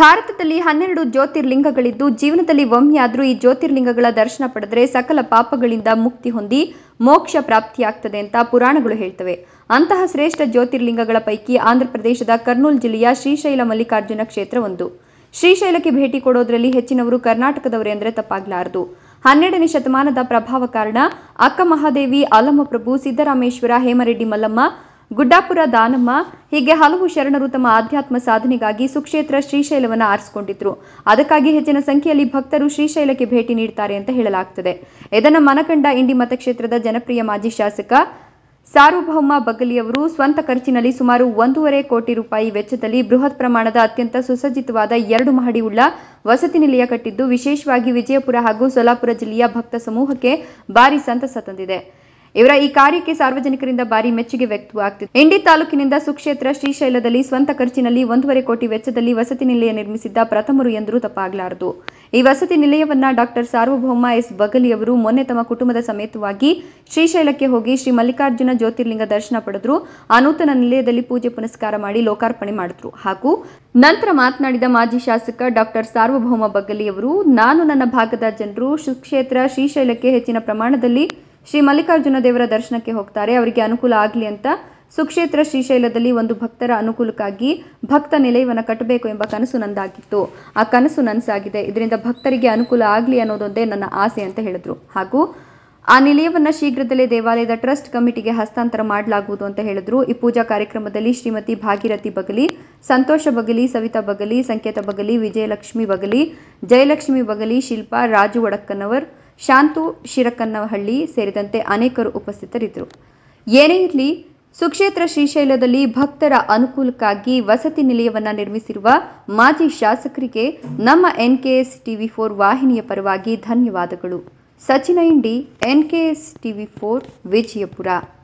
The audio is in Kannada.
ಭಾರತದಲ್ಲಿ ಹನ್ನೆರಡು ಜ್ಯೋತಿರ್ಲಿಂಗಗಳಿದ್ದು ಜೀವನದಲ್ಲಿ ಒಮ್ಮೆಯಾದರೂ ಈ ಜ್ಯೋತಿರ್ಲಿಂಗಗಳ ದರ್ಶನ ಪಡೆದರೆ ಸಕಲ ಪಾಪಗಳಿಂದ ಮುಕ್ತಿ ಹೊಂದಿ ಮೋಕ್ಷ ಪ್ರಾಪ್ತಿಯಾಗ್ತದೆ ಅಂತ ಪುರಾಣಗಳು ಹೇಳ್ತವೆ ಅಂತಹ ಶ್ರೇಷ್ಠ ಜ್ಯೋತಿರ್ಲಿಂಗಗಳ ಪೈಕಿ ಆಂಧ್ರಪ್ರದೇಶದ ಕರ್ನೂಲ್ ಜಿಲ್ಲೆಯ ಶ್ರೀಶೈಲ ಮಲ್ಲಿಕಾರ್ಜುನ ಕ್ಷೇತ್ರ ಒಂದು ಶ್ರೀಶೈಲಕ್ಕೆ ಭೇಟಿ ಕೊಡೋದ್ರಲ್ಲಿ ಹೆಚ್ಚಿನವರು ಕರ್ನಾಟಕದವರೇ ಅಂದರೆ ತಪ್ಪಾಗಲಾರದು ಹನ್ನೆರಡನೇ ಶತಮಾನದ ಪ್ರಭಾವ ಕಾರಣ ಅಕ್ಕ ಮಹಾದೇವಿ ಪ್ರಭು ಸಿದ್ದರಾಮೇಶ್ವರ ಹೇಮರೆಡ್ಡಿ ಮಲ್ಲಮ್ಮ ಗುಡ್ಡಾಪುರ ದಾನಮ್ಮ ಹೀಗೆ ಹಲವು ಶರಣರು ತಮ್ಮ ಆಧ್ಯಾತ್ಮ ಸಾಧನೆಗಾಗಿ ಸುಕ್ಷೇತ್ರ ಶ್ರೀಶೈಲವನ್ನು ಆರಿಸಿಕೊಂಡಿದ್ರು ಅದಕ್ಕಾಗಿ ಹೆಚ್ಚಿನ ಸಂಖ್ಯೆಯಲ್ಲಿ ಭಕ್ತರು ಶ್ರೀಶೈಲಕ್ಕೆ ಭೇಟಿ ನೀಡುತ್ತಾರೆ ಅಂತ ಹೇಳಲಾಗ್ತದೆ ಇದನ್ನು ಮನಕಂಡ ಇಂಡಿ ಮತಕ್ಷೇತ್ರದ ಜನಪ್ರಿಯ ಮಾಜಿ ಶಾಸಕ ಸಾರ್ವಭೌಮ ಬಗಲಿಯವರು ಸ್ವಂತ ಖರ್ಚಿನಲ್ಲಿ ಸುಮಾರು ಒಂದೂವರೆ ಕೋಟಿ ರೂಪಾಯಿ ವೆಚ್ಚದಲ್ಲಿ ಬೃಹತ್ ಪ್ರಮಾಣದ ಅತ್ಯಂತ ಸುಸಜ್ಜಿತವಾದ ಎರಡು ಮಹಡಿಯುಳ್ಳ ವಸತಿ ನಿಲಯ ಕಟ್ಟಿದ್ದು ವಿಶೇಷವಾಗಿ ವಿಜಯಪುರ ಹಾಗೂ ಸೋಲಾಪುರ ಜಿಲ್ಲೆಯ ಭಕ್ತ ಸಮೂಹಕ್ಕೆ ಭಾರಿ ಸಂತಸ ತಂದಿದೆ ಇವರ ಈ ಕಾರ್ಯಕ್ಕೆ ಸಾರ್ವಜನಿಕರಿಂದ ಭಾರಿ ಮೆಚ್ಚುಗೆ ವ್ಯಕ್ತವಾಗುತ್ತಿದೆ ಇಂಡಿ ತಾಲೂಕಿನಿಂದ ಸುಕ್ಷೇತ್ರ ಶ್ರೀಶೈಲದಲ್ಲಿ ಸ್ವಂತ ಖರ್ಚಿನಲ್ಲಿ ಒಂದೂವರೆ ಕೋಟಿ ವೆಚ್ಚದಲ್ಲಿ ವಸತಿ ನಿಲಯ ನಿರ್ಮಿಸಿದ್ದ ಪ್ರಥಮರು ಎಂದರೂ ತಪ್ಪಾಗಲಾರದು ಈ ವಸತಿ ನಿಲಯವನ್ನ ಡಾಕ್ಟರ್ ಸಾರ್ವಭೌಮ ಎಸ್ ಅವರು ಮೊನ್ನೆ ತಮ್ಮ ಕುಟುಂಬದ ಸಮೇತವಾಗಿ ಶ್ರೀಶೈಲಕ್ಕೆ ಹೋಗಿ ಶ್ರೀ ಮಲ್ಲಿಕಾರ್ಜುನ ಜ್ಯೋತಿರ್ಲಿಂಗ ದರ್ಶನ ಪಡೆದ್ರು ಆ ನೂತನ ನಿಲಯದಲ್ಲಿ ಪೂಜೆ ಪುನಸ್ಕಾರ ಮಾಡಿ ಲೋಕಾರ್ಪಣೆ ಮಾಡಿದ್ರು ಹಾಗೂ ನಂತರ ಮಾತನಾಡಿದ ಮಾಜಿ ಶಾಸಕ ಡಾಕ್ಟರ್ ಸಾರ್ವಭೌಮ ಬಗಲಿಯವರು ನಾನು ನನ್ನ ಭಾಗದ ಜನರು ಸುಕ್ಷೇತ್ರ ಶ್ರೀಶೈಲಕ್ಕೆ ಹೆಚ್ಚಿನ ಪ್ರಮಾಣದಲ್ಲಿ ಶ್ರೀ ಮಲ್ಲಿಕಾರ್ಜುನ ದೇವರ ದರ್ಶನಕ್ಕೆ ಹೋಗ್ತಾರೆ ಅವರಿಗೆ ಅನುಕೂಲ ಆಗಲಿ ಅಂತ ಸುಕ್ಷೇತ್ರ ಶ್ರೀಶೈಲದಲ್ಲಿ ಒಂದು ಭಕ್ತರ ಅನುಕೂಲಕ್ಕಾಗಿ ಭಕ್ತ ನಿಲಯವನ್ನು ಕಟ್ಟಬೇಕು ಎಂಬ ಕನಸು ನಂದಾಗಿತ್ತು ಆ ಕನಸು ನನಸಾಗಿದೆ ಇದರಿಂದ ಭಕ್ತರಿಗೆ ಅನುಕೂಲ ಆಗಲಿ ಅನ್ನೋದೊಂದೇ ನನ್ನ ಆಸೆ ಅಂತ ಹೇಳಿದ್ರು ಹಾಗೂ ಆ ನಿಲಯವನ್ನು ಶೀಘ್ರದಲ್ಲೇ ದೇವಾಲಯದ ಟ್ರಸ್ಟ್ ಕಮಿಟಿಗೆ ಹಸ್ತಾಂತರ ಮಾಡಲಾಗುವುದು ಅಂತ ಹೇಳಿದ್ರು ಈ ಪೂಜಾ ಕಾರ್ಯಕ್ರಮದಲ್ಲಿ ಶ್ರೀಮತಿ ಭಾಗೀರಥಿ ಬಗಲಿ ಸಂತೋಷ ಬಗಲಿ ಸವಿತಾ ಬಗಲಿ ಸಂಕೇತ ಬಗಲಿ ವಿಜಯಲಕ್ಷ್ಮಿ ಬಗಲಿ ಜಯಲಕ್ಷ್ಮಿ ಬಗಲಿ ಶಿಲ್ಪಾ ರಾಜು ಒಡಕ್ಕನವರ್ ಶಾಂತು ಶಿರಕನ್ನಹಳ್ಳಿ ಸೇರಿದಂತೆ ಅನೇಕರು ಉಪಸ್ಥಿತರಿದ್ದರು ಏನೇ ಇರಲಿ ಸುಕ್ಷೇತ್ರ ಶ್ರೀಶೈಲದಲ್ಲಿ ಭಕ್ತರ ಅನುಕೂಲಕ್ಕಾಗಿ ವಸತಿ ನಿಲಯವನ್ನು ನಿರ್ಮಿಸಿರುವ ಮಾಜಿ ಶಾಸಕರಿಗೆ ನಮ್ಮ ಎನ್ಕೆಎಸ್ ಟಿವಿ ಫೋರ್ ವಾಹಿನಿಯ ಪರವಾಗಿ ಧನ್ಯವಾದಗಳು Sachin Indi NKS TV four Vijayapura